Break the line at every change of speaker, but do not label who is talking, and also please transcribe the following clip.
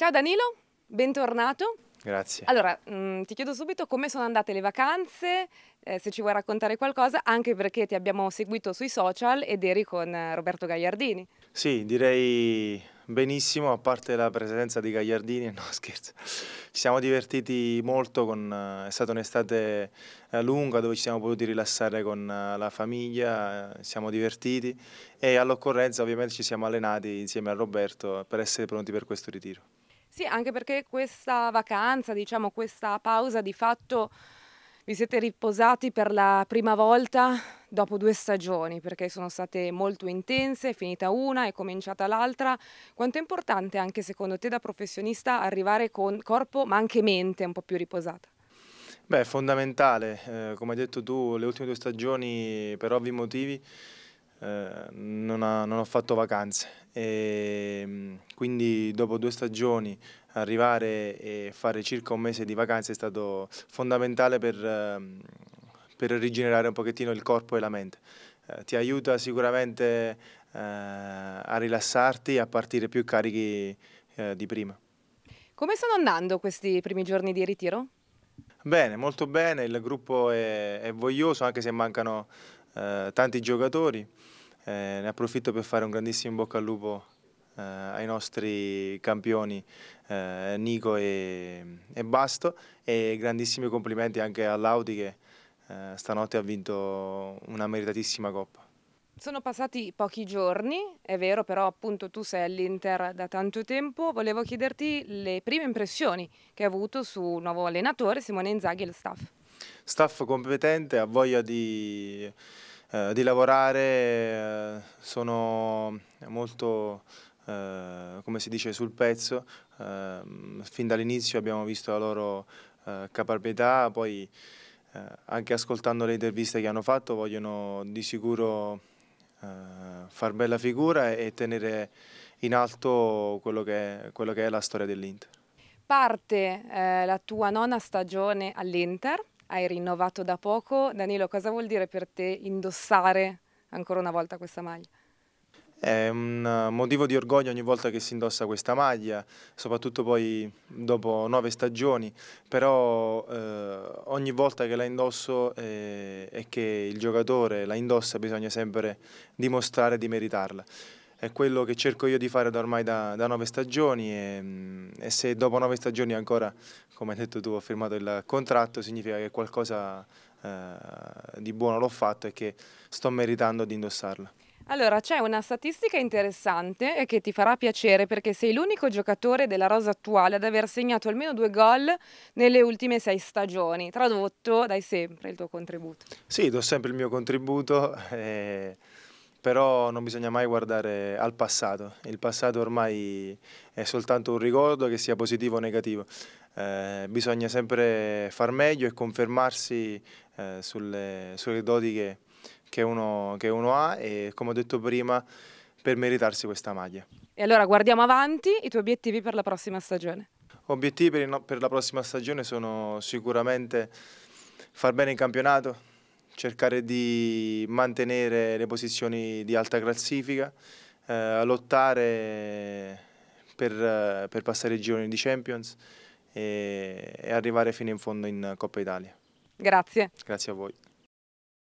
Ciao Danilo, bentornato. Grazie. Allora, mh, mm, ti chiedo subito come sono andate le vacanze, eh, se ci vuoi raccontare qualcosa, anche perché ti abbiamo seguito sui social ed eri con eh, Roberto Gagliardini.
Sì, direi benissimo, a parte la presenza di Gagliardini, no scherzo. Ci siamo divertiti molto, con, eh, è stata un'estate eh, lunga dove ci siamo potuti rilassare con la famiglia, ci siamo divertiti e all'occorrenza ovviamente ci siamo allenati insieme a Roberto per essere pronti per questo ritiro.
Sì, anche perché questa vacanza, diciamo questa pausa di fatto vi siete riposati per la prima volta dopo due stagioni perché sono state molto intense, è finita una, è cominciata l'altra. Quanto è importante anche secondo te da professionista arrivare con corpo ma anche mente un po' più riposata?
Beh, è fondamentale, eh, come hai detto tu, le ultime due stagioni per ovvi motivi eh, non, ha, non ho fatto vacanze, e ehm, quindi dopo due stagioni arrivare e fare circa un mese di vacanze è stato fondamentale per, ehm, per rigenerare un pochettino il corpo e la mente. Eh, ti aiuta sicuramente eh, a rilassarti e a partire più carichi eh, di prima.
Come stanno andando questi primi giorni di ritiro?
Bene, molto bene, il gruppo è, è voglioso anche se mancano tanti giocatori. Eh, ne approfitto per fare un grandissimo in bocca al lupo eh, ai nostri campioni eh, Nico e, e, Basto e grandissimi complimenti anche all'Audi che eh, stanotte ha vinto una meritatissima coppa.
Sono passati pochi giorni, è vero però appunto tu sei all'Inter da tanto tempo, volevo chiederti le prime impressioni che hai avuto su nuovo allenatore Simone Inzaghi e il staff.
Staff competente, ha voglia di eh, di lavorare, eh, sono molto, eh, come si dice, sul pezzo. fin dall'inizio abbiamo visto la loro capabilità, poi anche ascoltando le interviste che hanno fatto vogliono di sicuro far bella figura e tenere in alto quello che è, quello che è la storia dell'Inter.
Parte eh, la tua nona stagione all'Inter, hai rinnovato da poco. Danilo, cosa vuol dire per te indossare ancora una volta questa maglia?
È un uh, motivo di orgoglio ogni volta che si indossa questa maglia, soprattutto poi dopo nove stagioni, però eh, ogni volta che la indosso eh, e che il giocatore la indossa bisogna sempre dimostrare di meritarla è quello che cerco io di fare da ormai da, da nove stagioni e, mm, e, se dopo nove stagioni ancora, come hai detto tu, ho firmato il contratto, significa che qualcosa eh, di buono l'ho fatto e che sto meritando di indossarla.
Allora, c'è una statistica interessante che ti farà piacere perché sei l'unico giocatore della rosa attuale ad aver segnato almeno due gol nelle ultime sei stagioni. Tradotto, dai sempre il tuo contributo.
Sì, do sempre il mio contributo. Eh, però non bisogna mai guardare al passato, il passato ormai è soltanto un ricordo che sia positivo o negativo, eh, bisogna sempre far meglio e confermarsi eh, sulle, sulle, doti che, che, uno, che uno ha e come ho detto prima per meritarsi questa maglia.
E allora guardiamo avanti i tuoi obiettivi per la prossima stagione.
Obiettivi per, per la prossima stagione sono sicuramente far bene in campionato, cercare di mantenere le posizioni di alta classifica, eh, lottare per, per, passare i gironi di Champions e, e arrivare fino in fondo in Coppa Italia. Grazie. Grazie a voi.